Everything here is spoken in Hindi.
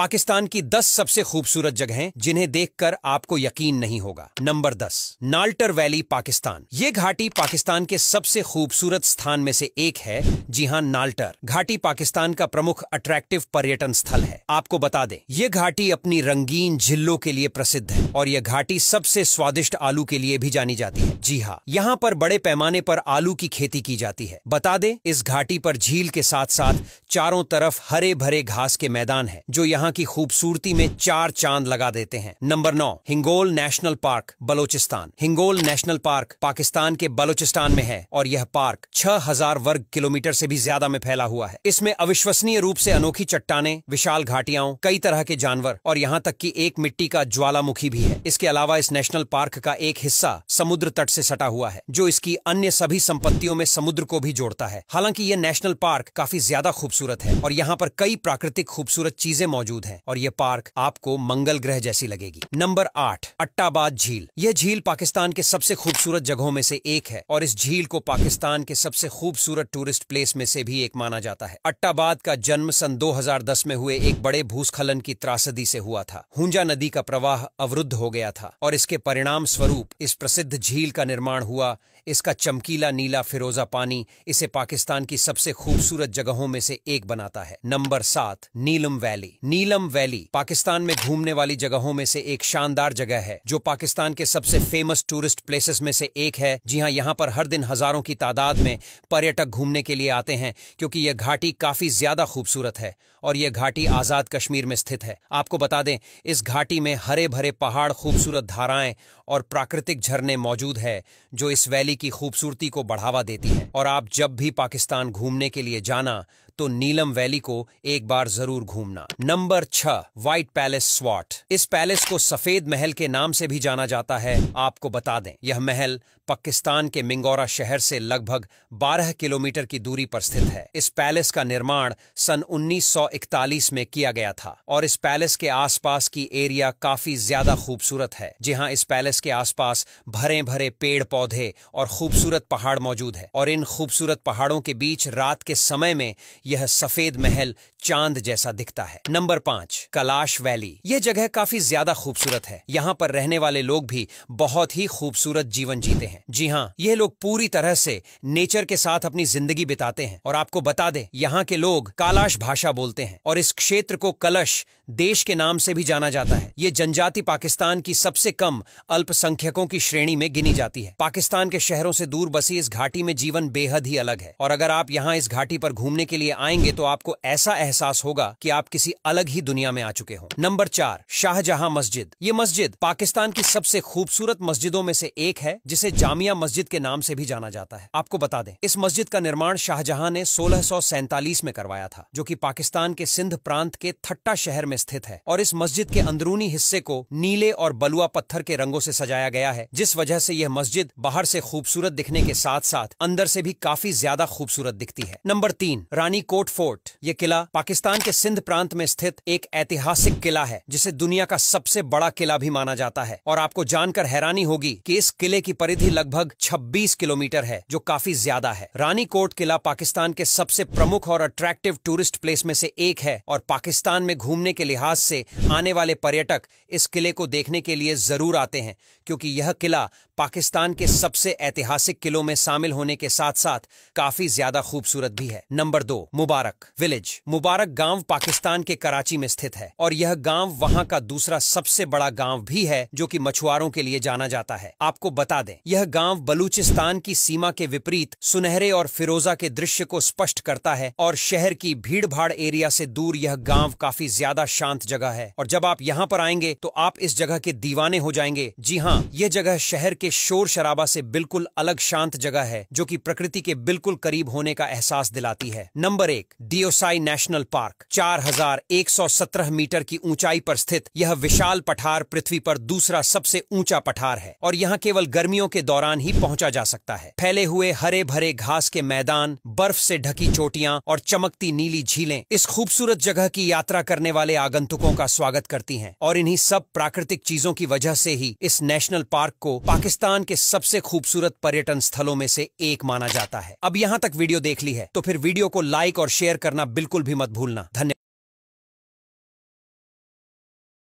पाकिस्तान की 10 सबसे खूबसूरत जगहें जिन्हें देखकर आपको यकीन नहीं होगा नंबर 10 नाल्टर वैली पाकिस्तान ये घाटी पाकिस्तान के सबसे खूबसूरत स्थान में से एक है जी हाँ नाल्टर घाटी पाकिस्तान का प्रमुख अट्रैक्टिव पर्यटन स्थल है आपको बता दें ये घाटी अपनी रंगीन झिल्लों के लिए प्रसिद्ध है और यह घाटी सबसे स्वादिष्ट आलू के लिए भी जानी जाती है जी हाँ यहाँ पर बड़े पैमाने पर आलू की खेती की जाती है बता दे इस घाटी पर झील के साथ साथ चारों तरफ हरे भरे घास के मैदान है जो यहाँ यहाँ की खूबसूरती में चार चांद लगा देते हैं नंबर नौ Hingol national park Balochistan Hingol national park Pakistan के बलोचिस्तान में है और यह पार्क छह हजार वर्ग किलोमीटर से भी ज्यादा में फैला हुआ है इसमें अविश्वसनीय रूप से अनोखी चट्टाने विशाल घाटियाओं कई तरह के जानवर और यहाँ तक की एक मिट्टी का ज्वालामुखी भी है इसके अलावा इस नेशनल पार्क का एक हिस्सा समुद्र तट से सटा हुआ है जो इसकी अन्य सभी संपत्तियों में समुद्र को भी जोड़ता है हालांकि यह नेशनल पार्क काफी ज्यादा खूबसूरत है और यहाँ पर कई प्राकृतिक खूबसूरत चीजें मौजूद मौजूद है और ये पार्क आपको मंगल ग्रह जैसी लगेगी नंबर आठ अट्टाबाद झील यह झील पाकिस्तान के सबसे खूबसूरत जगहों में से एक है और इस झील को पाकिस्तान के सबसे खूबसूरत टूरिस्ट प्लेस में से भी एक माना जाता है अट्टाबाद का जन्म सन 2010 में हुए एक बड़े भूस्खलन की त्रासदी से हुआ था हुंजा नदी का प्रवाह अवरुद्ध हो गया था और इसके परिणाम स्वरूप इस प्रसिद्ध झील का निर्माण हुआ इसका चमकीला नीला फिरोजा पानी इसे पाकिस्तान की सबसे खूबसूरत जगहों में से एक बनाता है नंबर सात नीलम वैली नीलम वैली पाकिस्तान में घूमने वाली जगहों में से एक शानदार जगह है जो पाकिस्तान के सबसे फेमस टूरिस्ट प्लेसेस में से एक है जी हाँ यहाँ पर हर दिन हजारों की तादाद में पर्यटक घूमने के लिए आते हैं क्योंकि यह घाटी काफी ज्यादा खूबसूरत है और यह घाटी आजाद कश्मीर में स्थित है आपको बता दें इस घाटी में हरे भरे पहाड़ खूबसूरत धाराएं और प्राकृतिक झरने मौजूद है जो इस वैली वैली की खूबसूरती को बढ़ावा देती है और आप जब भी पाकिस्तान घूमने के लिए जाना तो नीलम वैली को एक बार जरूर घूमना नंबर छह व्हाइट पैलेस स्वाट इस पैलेस को सफेद महल के नाम से भी जाना जाता है आपको बता दें यह महल पाकिस्तान के मिंगौरा शहर से लगभग 12 किलोमीटर की दूरी पर स्थित है इस पैलेस का निर्माण सन 1941 में किया गया था और इस पैलेस के आसपास की एरिया काफी ज्यादा खूबसूरत है जहां इस पैलेस के आसपास भरे भरे पेड़ पौधे और खूबसूरत पहाड़ मौजूद है और इन खूबसूरत पहाड़ों के बीच रात के समय में यह सफेद महल चांद जैसा दिखता है नंबर पांच कलाश वैली यह जगह काफी ज्यादा खूबसूरत है यहाँ पर रहने वाले लोग भी बहुत ही खूबसूरत जीवन जीते हैं जी हाँ ये लोग पूरी तरह से नेचर के साथ अपनी जिंदगी बिताते हैं और आपको बता दे यहाँ के लोग कालाश भाषा बोलते हैं और इस क्षेत्र को कलश देश के नाम से भी जाना जाता है ये जनजाति पाकिस्तान की सबसे कम अल्पसंख्यकों की श्रेणी में गिनी जाती है पाकिस्तान के शहरों से दूर बसी इस घाटी में जीवन बेहद ही अलग है और अगर आप यहाँ इस घाटी पर घूमने के लिए आएंगे तो आपको ऐसा एहसास होगा कि आप किसी अलग ही दुनिया में आ चुके हो नंबर चार शाहजहां मस्जिद ये मस्जिद पाकिस्तान की सबसे खूबसूरत मस्जिदों में से एक है जिसे जामिया मस्जिद के नाम से भी जाना जाता है आपको बता दें इस मस्जिद का निर्माण शाहजहां ने सोलह में करवाया था जो की पाकिस्तान के सिंध प्रांत के थट्टा शहर में स्थित है और इस मस्जिद के अंदरूनी हिस्से को नीले और बलुआ पत्थर के रंगों से सजाया गया है जिस वजह से यह मस्जिद बाहर से खूब खूबसूरत दिखने के साथ साथ अंदर से भी काफी ज्यादा खूबसूरत दिखती है नंबर तीन रानी कोट फोर्ट ये किला पाकिस्तान के सिंध प्रांत में स्थित एक ऐतिहासिक किला है जिसे दुनिया का सबसे बड़ा किला भी माना जाता है और आपको जानकर हैरानी होगी की इस किले की परिधि लगभग छब्बीस किलोमीटर है जो काफी ज्यादा है रानी कोट किला पाकिस्तान के सबसे प्रमुख और अट्रैक्टिव टूरिस्ट प्लेस में से एक है और पाकिस्तान में घूमने के लिहाज से आने वाले पर्यटक इस किले को देखने के लिए जरूर आते हैं क्योंकि यह किला पाकिस्तान के सबसे ऐतिहासिक किलों में शामिल होने के साथ साथ काफी ज्यादा खूबसूरत भी है नंबर दो मुबारक विलेज मुबारक गांव पाकिस्तान के कराची में स्थित है और यह गांव वहां का दूसरा सबसे बड़ा गांव भी है जो कि मछुआरों के लिए जाना जाता है आपको बता दें यह गांव बलूचिस्तान की सीमा के विपरीत सुनहरे और फिरोजा के दृश्य को स्पष्ट करता है और शहर की भीड़ भाड़ एरिया से दूर यह गाँव काफी ज्यादा शांत जगह है और जब आप यहाँ पर आएंगे तो आप इस जगह के दीवाने हो जाएंगे जी हाँ यह जगह शहर के शोर शराबा से बिल्कुल अलग शांत जगह है जो कि प्रकृति के बिल्कुल करीब होने का एहसास दिलाती है नंबर एक डीओसाई नेशनल पार्क 4117 मीटर की ऊंचाई पर स्थित यह विशाल पठार पृथ्वी पर दूसरा सबसे ऊंचा पठार है और यहाँ केवल गर्मियों के दौरान ही पहुंचा जा सकता है फैले हुए हरे भरे घास के मैदान बर्फ से ढकी चोटियां और चमकती नीली झीलें इस खूबसूरत जगह की यात्रा करने वाले आगंतुकों का स्वागत करती हैं और इन्हीं सब प्राकृतिक चीजों की वजह से ही इस नेशनल पार्क को पाकिस्तान पाकिस्तान के सबसे खूबसूरत पर्यटन स्थलों में से एक माना जाता है अब यहाँ तक वीडियो देख ली है तो फिर वीडियो को लाइक और शेयर करना बिल्कुल भी मत भूलना धन्यवाद